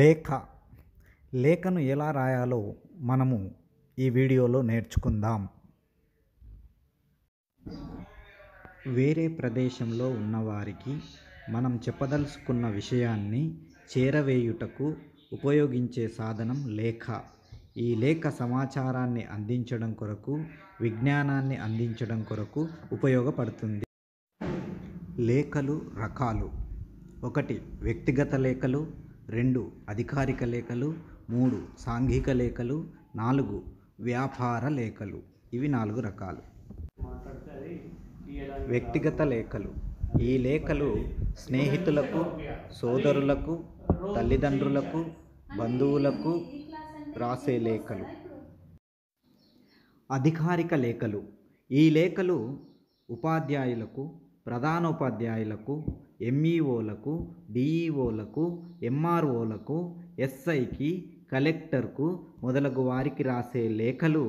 లేఖ లేఖను ఎలా రాయాలో మనము ఈ వీడియోలో నేర్చుకుందాం వేరే ప్రదేశంలో ఉన్నవారికి మనం చెప్పదలుచుకున్న విషయాన్ని చేరవేయుటకు ఉపయోగించే సాధనం లేఖ ఈ లేఖ సమాచారాన్ని అందించడం కొరకు విజ్ఞానాన్ని అందించడం కొరకు ఉపయోగపడుతుంది లేఖలు రకాలు ఒకటి వ్యక్తిగత లేఖలు రెండు అధికారిక లేఖలు మూడు సాంఘిక లేఖలు నాలుగు వ్యాపార లేఖలు ఇవి నాలుగు రకాలు వ్యక్తిగత లేఖలు ఈ లేఖలు స్నేహితులకు సోదరులకు తల్లిదండ్రులకు బంధువులకు రాసే లేఖలు అధికారిక లేఖలు ఈ లేఖలు ఉపాధ్యాయులకు ప్రధానోపాధ్యాయులకు ఎంఈఓలకు డిఈఓలకు ఎంఆర్ఓలకు ఎస్ఐకి కలెక్టర్కు మొదలగు వారికి రాసే లేఖలు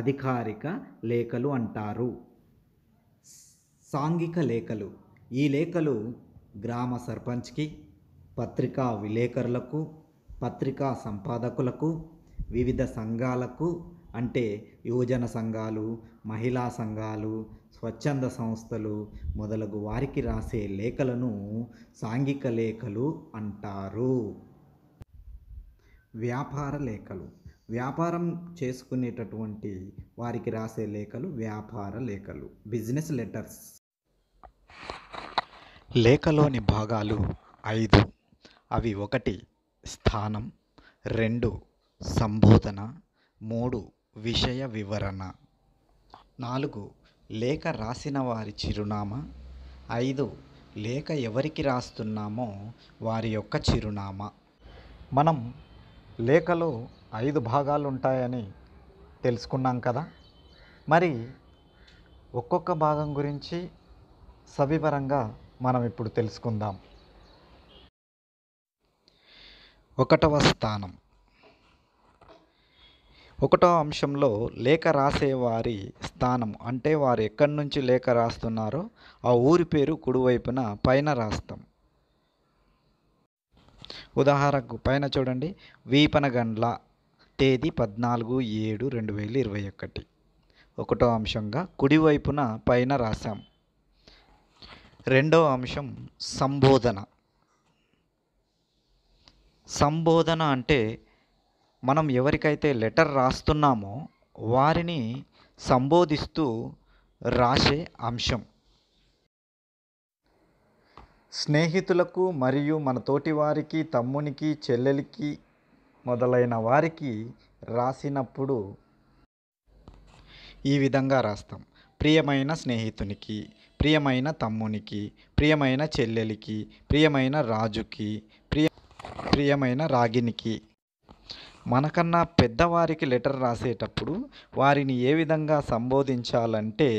అధికారిక లేఖలు అంటారు సాంఘిక లేఖలు ఈ లేఖలు గ్రామ సర్పంచ్కి పత్రికా విలేకరులకు పత్రికా సంపాదకులకు వివిధ సంఘాలకు అంటే యువజన సంఘాలు మహిళా సంఘాలు స్వచ్ఛంద సంస్థలు మొదలగు వారికి రాసే లేఖలను సాంఘిక లేఖలు అంటారు వ్యాపార లేఖలు వ్యాపారం చేసుకునేటటువంటి వారికి రాసే లేఖలు వ్యాపార లేఖలు బిజినెస్ లెటర్స్ లేఖలోని భాగాలు ఐదు అవి ఒకటి స్థానం రెండు సంబోధన మూడు విషయ వివరణ నాలుగు లేఖ రాసిన వారి చిరునామా ఐదు లేఖ ఎవరికి రాస్తున్నామో వారి యొక్క చిరునామా మనం లేఖలో ఐదు భాగాలు ఉంటాయని తెలుసుకున్నాం కదా మరి ఒక్కొక్క భాగం గురించి సవివరంగా మనం ఇప్పుడు తెలుసుకుందాం ఒకటవ స్థానం ఒకటో అంశంలో లేఖ రాసేవారి స్థానం అంటే వారు ఎక్కడి నుంచి లేఖ రాస్తున్నారో ఆ ఊరి పేరు కుడివైపున పైన రాస్తాం ఉదాహరణకు పైన చూడండి వీపనగండ్ల తేదీ పద్నాలుగు ఏడు రెండు వేల ఇరవై ఒకటి ఒకటో అంశంగా కుడివైపున పైన రాశాం రెండవ అంశం సంబోధన సంబోధన అంటే మనం ఎవరికైతే లెటర్ రాస్తున్నామో వారిని సంబోధిస్తూ రాసే అంశం స్నేహితులకు మరియు మన తోటి వారికి తమ్మునికి చెల్లెలికి మొదలైన వారికి రాసినప్పుడు ఈ విధంగా రాస్తాం ప్రియమైన స్నేహితునికి ప్రియమైన తమ్మునికి ప్రియమైన చెల్లెలికి ప్రియమైన రాజుకి ప్రియ ప్రియమైన రాగినికి మనకన్నా పెద్దవారికి లెటర్ రాసేటప్పుడు వారిని ఏ విధంగా సంబోధించాలంటే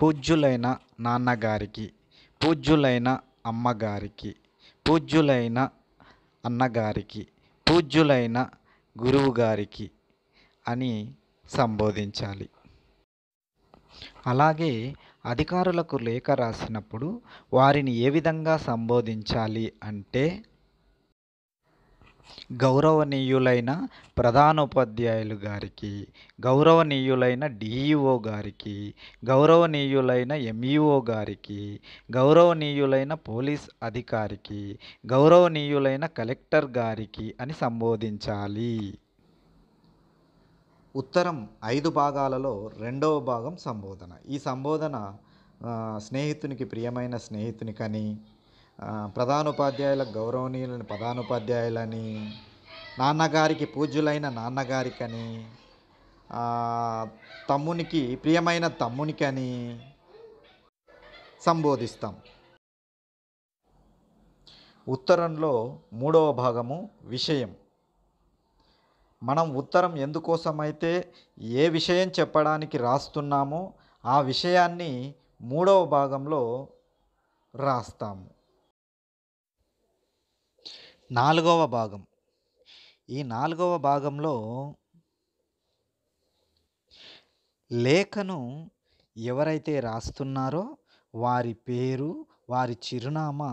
పూజ్యులైన నాన్నగారికి పూజ్యులైన అమ్మగారికి పూజ్యులైన అన్నగారికి పూజ్యులైన గురువుగారికి అని సంబోధించాలి అలాగే అధికారులకు లేఖ రాసినప్పుడు వారిని ఏ విధంగా సంబోధించాలి అంటే గౌరవనీయులైన ప్రధానోపాధ్యాయులు గారికి గౌరవనీయులైన డిఈఓ గారికి గౌరవనీయులైన ఎంఈఓ గారికి గౌరవనీయులైన పోలీస్ అధికారికి గౌరవనీయులైన కలెక్టర్ గారికి అని సంబోధించాలి ఉత్తరం ఐదు భాగాలలో రెండవ భాగం సంబోధన ఈ సంబోధన స్నేహితునికి ప్రియమైన స్నేహితునికని ప్రధానోపాధ్యాయుల గౌరవనీయులని ప్రధానోపాధ్యాయులని నాన్నగారికి పూజ్యులైన నాన్నగారికని తమ్మునికి ప్రియమైన తమ్మునికని సంబోధిస్తాం ఉత్తరంలో మూడవ భాగము విషయం మనం ఉత్తరం ఎందుకోసమైతే ఏ విషయం చెప్పడానికి రాస్తున్నామో ఆ విషయాన్ని మూడవ భాగంలో రాస్తాము నాలుగవ భాగం ఈ నాలుగవ భాగంలో లేఖను ఎవరైతే రాస్తున్నారో వారి పేరు వారి చిరునామా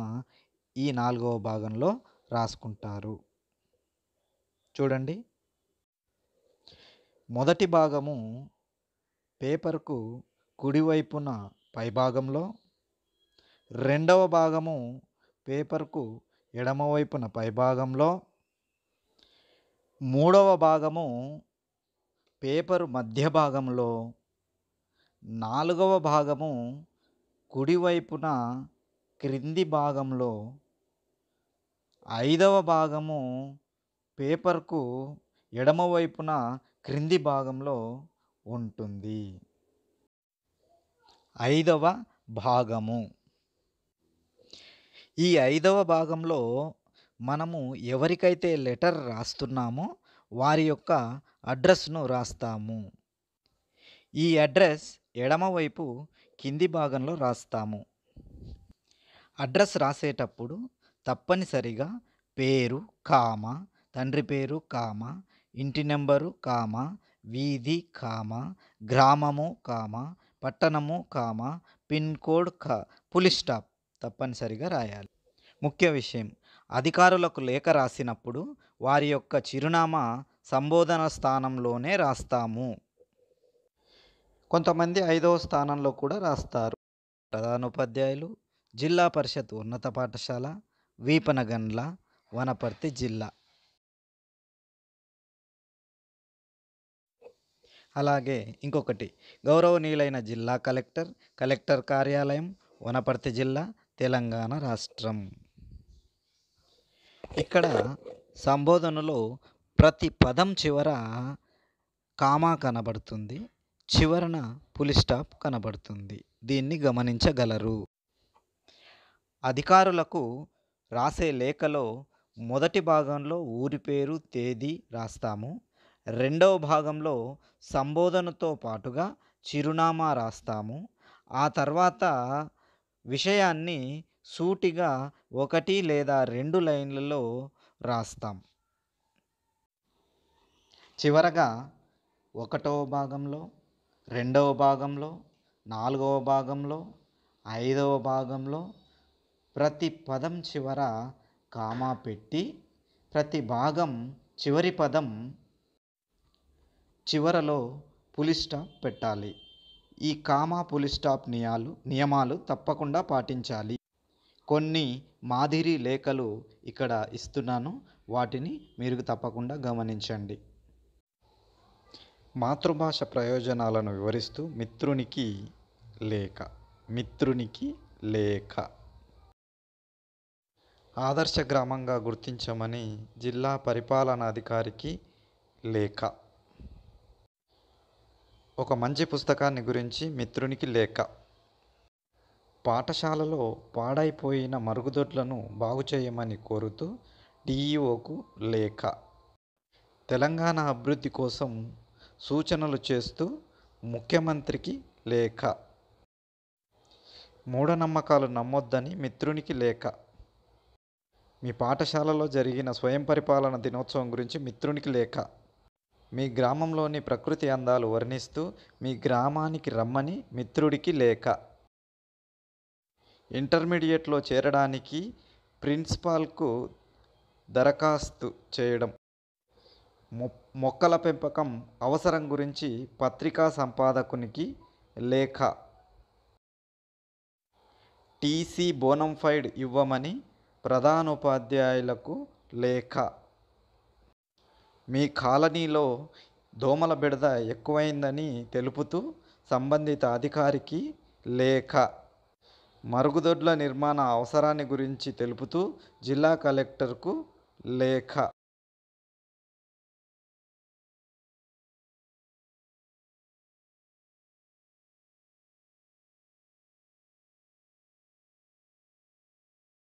ఈ నాలుగవ భాగంలో రాసుకుంటారు చూడండి మొదటి భాగము పేపర్కు కుడివైపున పైభాగంలో రెండవ భాగము పేపర్కు ఎడమవైపున పైభాగంలో మూడవ భాగము పేపర్ మధ్య భాగంలో నాలుగవ భాగము కుడివైపున క్రింది భాగంలో ఐదవ భాగము పేపర్కు ఎడమవైపున క్రింది భాగంలో ఉంటుంది ఐదవ భాగము ఈ ఐదవ భాగంలో మనము ఎవరికైతే లెటర్ రాస్తున్నామో వారి యొక్క అడ్రస్ను రాస్తాము ఈ అడ్రస్ ఎడమవైపు కింది భాగంలో రాస్తాము అడ్రస్ రాసేటప్పుడు తప్పనిసరిగా పేరు కామ తండ్రి పేరు కామ ఇంటి నెంబరు కామ వీధి కామ గ్రామము కామ పట్టణము కామ పిన్కోడ్ కా పులిస్ స్టాప్ తప్పనిసరిగా రాయాలి ముఖ్య విషయం అధికారులకు లేఖ రాసినప్పుడు వారి యొక్క చిరునామా సంబోధన స్థానంలోనే రాస్తాము కొంతమంది ఐదవ స్థానంలో కూడా రాస్తారు ప్రధానోపాధ్యాయులు జిల్లా పరిషత్ ఉన్నత పాఠశాల వీపనగండ్ల వనపర్తి జిల్లా అలాగే ఇంకొకటి గౌరవనీయులైన జిల్లా కలెక్టర్ కలెక్టర్ కార్యాలయం వనపర్తి జిల్లా తెలంగాణ రాష్ట్రం ఇక్కడ సంబోధనలో ప్రతి పదం చివర కామా కనబడుతుంది చివరన పులి స్టాప్ కనబడుతుంది దీన్ని గమనించగలరు అధికారులకు రాసే లేఖలో మొదటి భాగంలో ఊరి పేరు తేదీ రాస్తాము రెండవ భాగంలో సంబోధనతో పాటుగా చిరునామా రాస్తాము ఆ తర్వాత విషయాన్ని సూటిగా ఒకటి లేదా రెండు లైన్లలో రాస్తాం చివరగా ఒకటవ భాగంలో రెండవ భాగంలో నాలుగవ భాగంలో ఐదవ భాగంలో ప్రతి పదం చివర కామా పెట్టి ప్రతి భాగం చివరి పదం చివరలో పులి స్టాప్ పెట్టాలి ఈ కామా పులి స్టాప్ నియాలు నియమాలు తప్పకుండా పాటించాలి కొన్ని మాదిరి లేఖలు ఇక్కడ ఇస్తున్నాను వాటిని మీరు తప్పకుండా గమనించండి మాతృభాష ప్రయోజనాలను వివరిస్తూ మిత్రునికి లేఖ మిత్రునికి లేఖ ఆదర్శ గ్రామంగా గుర్తించమని జిల్లా పరిపాలనాధికారికి లేఖ ఒక మంచి పుస్తకాన్ని గురించి మిత్రునికి లేఖ పాఠశాలలో పాడైపోయిన మరుగుదొడ్లను బాగు చేయమని కోరుతూ డిఈఓకు లేఖ తెలంగాణ అభివృద్ధి కోసం సూచనలు చేస్తూ ముఖ్యమంత్రికి లేఖ మూఢనమ్మకాలు నమ్మొద్దని మిత్రునికి లేఖ మీ పాఠశాలలో జరిగిన స్వయం పరిపాలన దినోత్సవం గురించి మిత్రునికి లేఖ మీ గ్రామంలోని ప్రకృతి అందాలు వర్ణిస్తూ మీ గ్రామానికి రమ్మని మిత్రుడికి లేఖ ఇంటర్మీడియట్లో చేరడానికి ప్రిన్సిపాల్కు దరఖాస్తు చేయడం మొ మొక్కల పెంపకం అవసరం గురించి పత్రికా సంపాదకునికి లేఖ టీసీ బోనంఫైడ్ ఇవ్వమని ప్రధానోపాధ్యాయులకు లేఖ మీ కాలనీలో దోమల బెడద ఎక్కువైందని తెలుపుతూ సంబంధిత అధికారికి లేఖ మరుగుదొడ్ల నిర్మాణ అవసరాన్ని గురించి తెలుపుతూ జిల్లా కలెక్టర్కు లేఖ